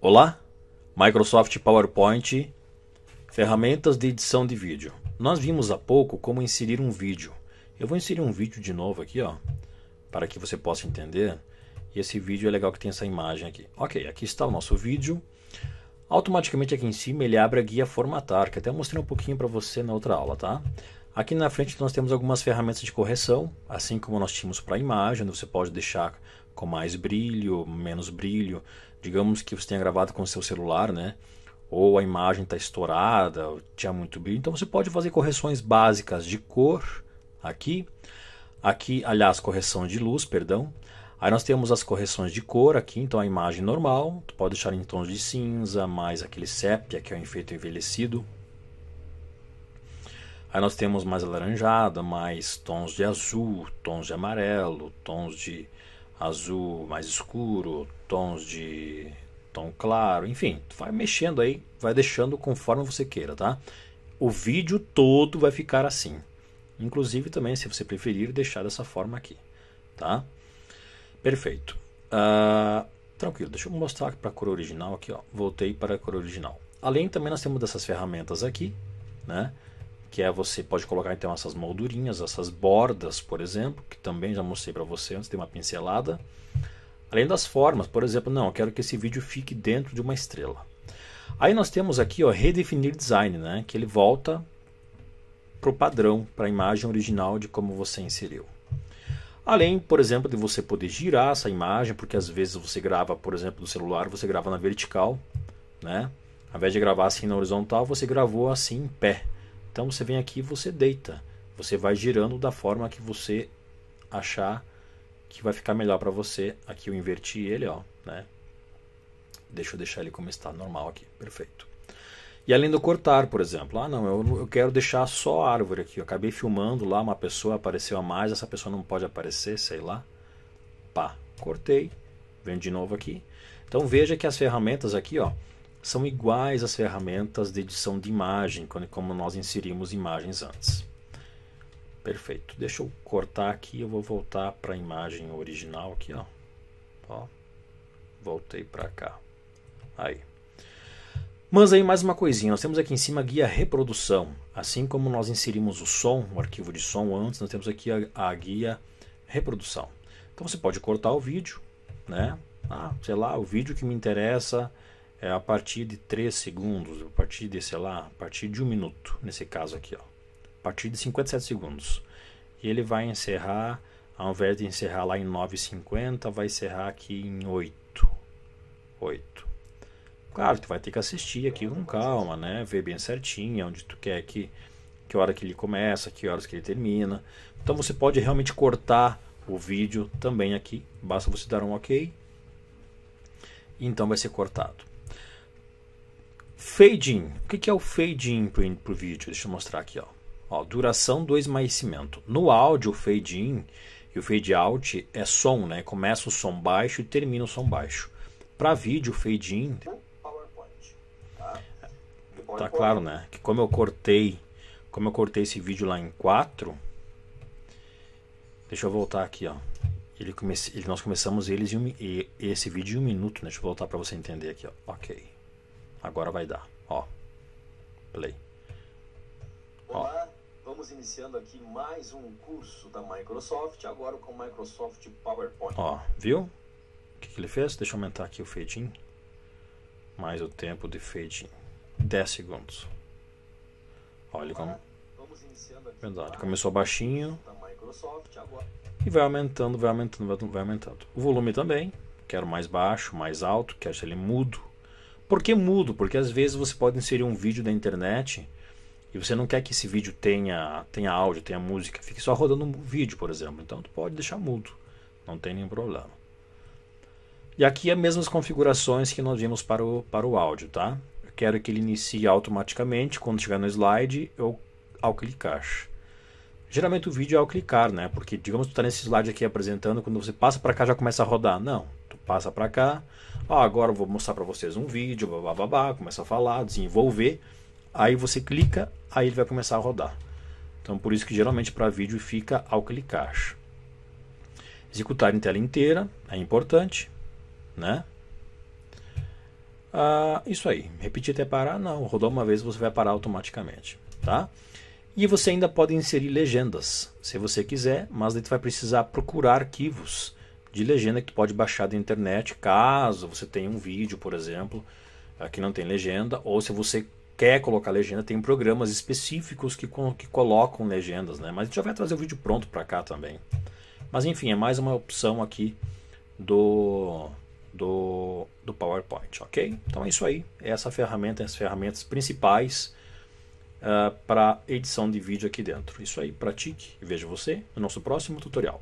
Olá, Microsoft PowerPoint, ferramentas de edição de vídeo. Nós vimos há pouco como inserir um vídeo. Eu vou inserir um vídeo de novo aqui, ó, para que você possa entender. E esse vídeo é legal que tem essa imagem aqui. Ok, aqui está o nosso vídeo. Automaticamente aqui em cima ele abre a guia formatar, que até eu mostrei um pouquinho para você na outra aula, tá? Aqui na frente nós temos algumas ferramentas de correção, assim como nós tínhamos para a imagem, você pode deixar com mais brilho, menos brilho, digamos que você tenha gravado com o seu celular, né? Ou a imagem está estourada, tinha muito brilho. Então você pode fazer correções básicas de cor aqui. Aqui, aliás, correção de luz, perdão. Aí nós temos as correções de cor aqui, então a imagem normal, tu pode deixar em tons de cinza, mais aquele sépia, que é o efeito envelhecido. Aí nós temos mais alaranjada, mais tons de azul, tons de amarelo, tons de azul mais escuro, tons de tom claro, enfim, vai mexendo aí, vai deixando conforme você queira, tá? O vídeo todo vai ficar assim. Inclusive também, se você preferir, deixar dessa forma aqui, tá? Perfeito. Uh, tranquilo, deixa eu mostrar para a cor original aqui, ó. Voltei para a cor original. Além também nós temos dessas ferramentas aqui, né? que é você pode colocar então essas moldurinhas, essas bordas, por exemplo, que também já mostrei para você antes, tem uma pincelada. Além das formas, por exemplo, não, eu quero que esse vídeo fique dentro de uma estrela. Aí nós temos aqui, ó, redefinir design, né, que ele volta para o padrão, para a imagem original de como você inseriu. Além, por exemplo, de você poder girar essa imagem, porque às vezes você grava, por exemplo, no celular, você grava na vertical, né? Ao invés de gravar assim na horizontal, você gravou assim em pé. Então você vem aqui você deita. Você vai girando da forma que você achar que vai ficar melhor para você. Aqui eu inverti ele, ó, né? Deixa eu deixar ele como está, normal aqui, perfeito. E além do cortar, por exemplo, ah não, eu, eu quero deixar só a árvore aqui. Eu acabei filmando lá, uma pessoa apareceu a mais, essa pessoa não pode aparecer, sei lá. Pá, cortei, vem de novo aqui. Então veja que as ferramentas aqui, ó, são iguais às ferramentas de edição de imagem, como nós inserimos imagens antes. Perfeito. Deixa eu cortar aqui, eu vou voltar para a imagem original aqui, ó. ó. Voltei para cá. Aí. Mas aí mais uma coisinha, nós temos aqui em cima a guia reprodução. Assim como nós inserimos o som, o arquivo de som antes, nós temos aqui a, a guia reprodução. Então você pode cortar o vídeo, né? Ah, sei lá, o vídeo que me interessa é a partir de 3 segundos, a partir de, sei lá, a partir de um minuto, nesse caso aqui, ó, a partir de 57 segundos. E ele vai encerrar, ao invés de encerrar lá em 9,50, vai encerrar aqui em 8. 8. Claro, tu vai ter que assistir aqui com calma, né? Ver bem certinho onde tu quer que, que hora que ele começa, que horas que ele termina. Então você pode realmente cortar o vídeo também aqui, basta você dar um OK. Então vai ser cortado. Fading. O que é o fade-in para o vídeo? Deixa eu mostrar aqui. Ó. ó duração do esmaecimento. No áudio, o fade-in e o fade-out é som, né? Começa o som baixo e termina o som baixo. Para vídeo, o fade-in... Tá claro, né? Que como eu cortei, como eu cortei esse vídeo lá em 4, deixa eu voltar aqui, ó. Ele comece, nós começamos eles e, um, e esse vídeo em um minuto, né? Deixa eu voltar para você entender aqui, ó. OK. Agora vai dar. Ó. Play. Ó. Olá, vamos iniciando aqui mais um curso da Microsoft, agora com Microsoft PowerPoint. Ó, viu? O que, que ele fez? Deixa eu aumentar aqui o fade in. Mais o tempo de fade in. 10 segundos. Olha como. Verdade. Começou baixinho. E vai aumentando, vai aumentando, vai aumentando. O volume também. Quero mais baixo, mais alto. Quero ele mudo. Por que mudo? Porque às vezes você pode inserir um vídeo da internet e você não quer que esse vídeo tenha, tenha áudio, tenha música, fique só rodando um vídeo, por exemplo. Então tu pode deixar mudo, não tem nenhum problema. E aqui é as mesmas configurações que nós vimos para o, para o áudio, tá? Eu quero que ele inicie automaticamente quando estiver no slide ou ao clicar. Geralmente o vídeo é ao clicar, né? Porque digamos que tu está nesse slide aqui apresentando, quando você passa para cá já começa a rodar. Não, passa para cá. Ah, agora eu vou mostrar para vocês um vídeo, babá, começa a falar, desenvolver. Aí você clica, aí ele vai começar a rodar. Então por isso que geralmente para vídeo fica ao clicar. Executar em tela inteira é importante, né? Ah, isso aí. Repetir até parar? Não. Rodou uma vez você vai parar automaticamente, tá? E você ainda pode inserir legendas, se você quiser, mas daí você vai precisar procurar arquivos de legenda que tu pode baixar da internet caso você tenha um vídeo, por exemplo, ah, que não tem legenda, ou se você quer colocar legenda, tem programas específicos que, que colocam legendas, né? Mas a gente já vai trazer o vídeo pronto para cá também. Mas enfim, é mais uma opção aqui do, do, do PowerPoint, ok? Então é isso aí, é essa ferramenta, as ferramentas principais uh, ah, para edição de vídeo aqui dentro. Isso aí, pratique e vejo você no nosso próximo tutorial.